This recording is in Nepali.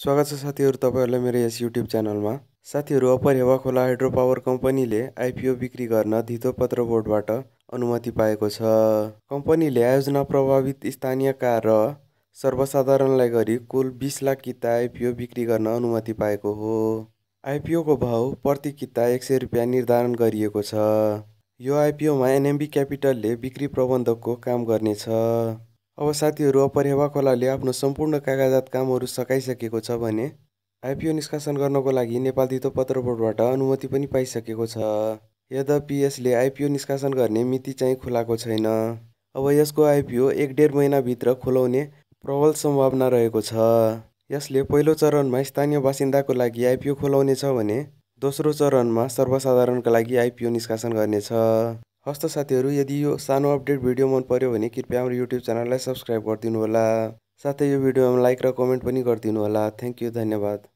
स्वागत छ साथीहरू तपाईँहरूलाई मेरो यस युट्युब च्यानलमा साथीहरू अप्पर हेवा खोला हाइड्रो पावर कम्पनीले आइपिओ बिक्री गर्न धितोपत्र बोर्डबाट अनुमति पाएको छ कम्पनीले आयोजना प्रभावित स्थानीयका र सर्वसाधारणलाई गरी कुल बिस लाख किता आइपिओ बिक्री गर्न अनुमति पाएको हो आइपिओको भाउ प्रति किता एक सय रुपियाँ निर्धारण गरिएको छ यो आइपिओमा एनएमबी क्यापिटलले बिक्री प्रबन्धकको काम गर्नेछ अब साथीहरू अपरेवा खोलाले आफ्नो सम्पूर्ण कागजात कामहरू सकाइसकेको छ भने आइपिओ निष्कासन गर्नको लागि नेपाल पत्र बोर्डबाट अनुमति पनि पाइसकेको छ यद्यपि यसले आइपिओ निष्कासन गर्ने मिति चाहिँ खुलाएको छैन अब यसको आइपिओ एक डेढ महिनाभित्र खुलाउने प्रबल सम्भावना रहेको छ यसले पहिलो चरणमा स्थानीय बासिन्दाको लागि आइपिओ खुलाउनेछ भने दोस्रो चरणमा सर्वसाधारणका लागि आइपिओ निष्कासन गर्नेछ हस्त साथीहरू यदि यो सानो अपडेट भिडियो मन पर्यो भने कृपया हाम्रो युट्युब च्यानललाई सब्सक्राइब गरिदिनु होला साथै यो भिडियोमा लाइक र कमेन्ट पनि गरिदिनु होला थ्याङ्क यू धन्यवाद